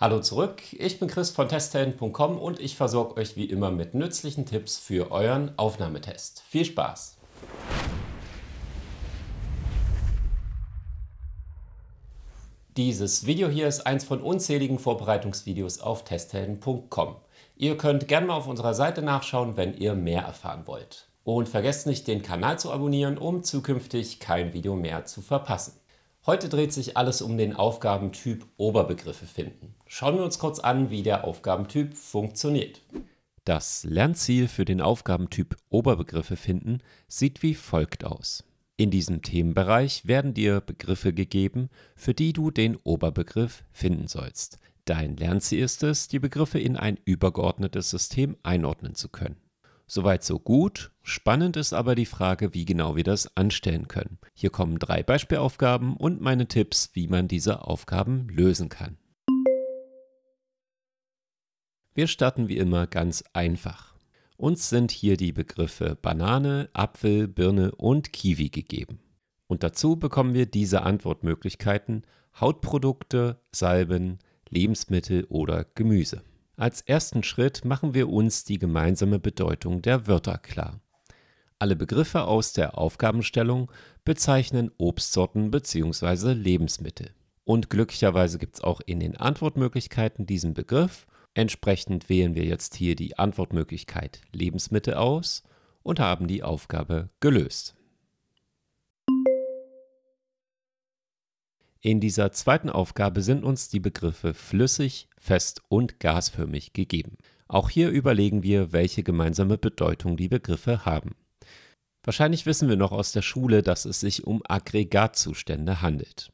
Hallo zurück, ich bin Chris von testhelden.com und ich versorge euch wie immer mit nützlichen Tipps für euren Aufnahmetest. Viel Spaß! Dieses Video hier ist eins von unzähligen Vorbereitungsvideos auf testhelden.com. Ihr könnt gerne mal auf unserer Seite nachschauen, wenn ihr mehr erfahren wollt. Und vergesst nicht, den Kanal zu abonnieren, um zukünftig kein Video mehr zu verpassen. Heute dreht sich alles um den Aufgabentyp Oberbegriffe finden. Schauen wir uns kurz an, wie der Aufgabentyp funktioniert. Das Lernziel für den Aufgabentyp Oberbegriffe finden sieht wie folgt aus. In diesem Themenbereich werden dir Begriffe gegeben, für die du den Oberbegriff finden sollst. Dein Lernziel ist es, die Begriffe in ein übergeordnetes System einordnen zu können. Soweit so gut. Spannend ist aber die Frage, wie genau wir das anstellen können. Hier kommen drei Beispielaufgaben und meine Tipps, wie man diese Aufgaben lösen kann. Wir starten wie immer ganz einfach. Uns sind hier die Begriffe Banane, Apfel, Birne und Kiwi gegeben. Und dazu bekommen wir diese Antwortmöglichkeiten Hautprodukte, Salben, Lebensmittel oder Gemüse. Als ersten Schritt machen wir uns die gemeinsame Bedeutung der Wörter klar. Alle Begriffe aus der Aufgabenstellung bezeichnen Obstsorten bzw. Lebensmittel. Und glücklicherweise gibt es auch in den Antwortmöglichkeiten diesen Begriff. Entsprechend wählen wir jetzt hier die Antwortmöglichkeit Lebensmittel aus und haben die Aufgabe gelöst. In dieser zweiten Aufgabe sind uns die Begriffe flüssig, fest und gasförmig gegeben. Auch hier überlegen wir, welche gemeinsame Bedeutung die Begriffe haben. Wahrscheinlich wissen wir noch aus der Schule, dass es sich um Aggregatzustände handelt.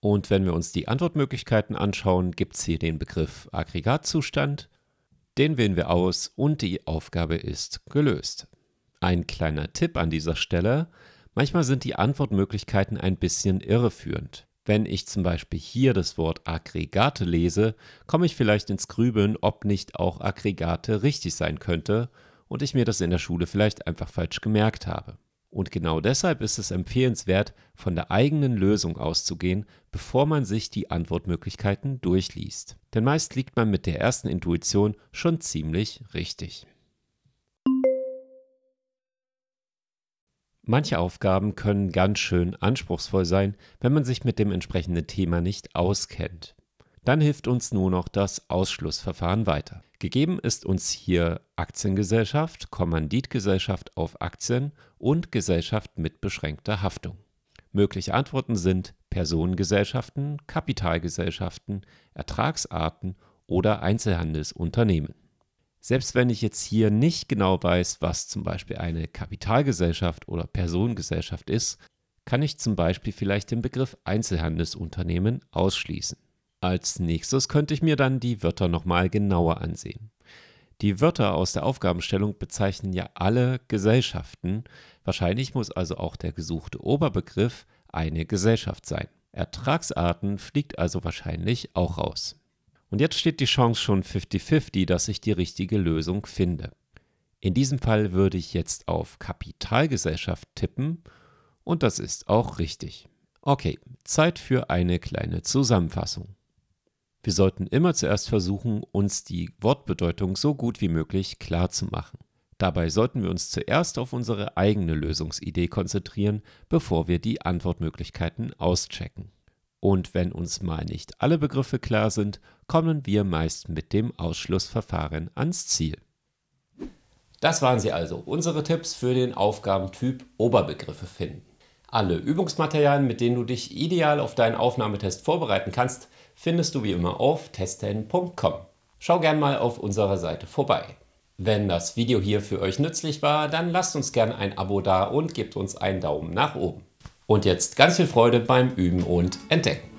Und wenn wir uns die Antwortmöglichkeiten anschauen, gibt es hier den Begriff Aggregatzustand, den wählen wir aus und die Aufgabe ist gelöst. Ein kleiner Tipp an dieser Stelle, manchmal sind die Antwortmöglichkeiten ein bisschen irreführend. Wenn ich zum Beispiel hier das Wort Aggregate lese, komme ich vielleicht ins Grübeln, ob nicht auch Aggregate richtig sein könnte und ich mir das in der Schule vielleicht einfach falsch gemerkt habe. Und genau deshalb ist es empfehlenswert, von der eigenen Lösung auszugehen, bevor man sich die Antwortmöglichkeiten durchliest. Denn meist liegt man mit der ersten Intuition schon ziemlich richtig. Manche Aufgaben können ganz schön anspruchsvoll sein, wenn man sich mit dem entsprechenden Thema nicht auskennt. Dann hilft uns nur noch das Ausschlussverfahren weiter. Gegeben ist uns hier Aktiengesellschaft, Kommanditgesellschaft auf Aktien und Gesellschaft mit beschränkter Haftung. Mögliche Antworten sind Personengesellschaften, Kapitalgesellschaften, Ertragsarten oder Einzelhandelsunternehmen. Selbst wenn ich jetzt hier nicht genau weiß, was zum Beispiel eine Kapitalgesellschaft oder Personengesellschaft ist, kann ich zum Beispiel vielleicht den Begriff Einzelhandelsunternehmen ausschließen. Als nächstes könnte ich mir dann die Wörter nochmal genauer ansehen. Die Wörter aus der Aufgabenstellung bezeichnen ja alle Gesellschaften. Wahrscheinlich muss also auch der gesuchte Oberbegriff eine Gesellschaft sein. Ertragsarten fliegt also wahrscheinlich auch raus. Und jetzt steht die Chance schon 50-50, dass ich die richtige Lösung finde. In diesem Fall würde ich jetzt auf Kapitalgesellschaft tippen und das ist auch richtig. Okay, Zeit für eine kleine Zusammenfassung. Wir sollten immer zuerst versuchen, uns die Wortbedeutung so gut wie möglich klar zu machen. Dabei sollten wir uns zuerst auf unsere eigene Lösungsidee konzentrieren, bevor wir die Antwortmöglichkeiten auschecken. Und wenn uns mal nicht alle Begriffe klar sind, kommen wir meist mit dem Ausschlussverfahren ans Ziel. Das waren sie also, unsere Tipps für den Aufgabentyp Oberbegriffe finden. Alle Übungsmaterialien, mit denen du dich ideal auf deinen Aufnahmetest vorbereiten kannst, findest du wie immer auf testen.com. Schau gern mal auf unserer Seite vorbei. Wenn das Video hier für euch nützlich war, dann lasst uns gern ein Abo da und gebt uns einen Daumen nach oben. Und jetzt ganz viel Freude beim Üben und Entdecken.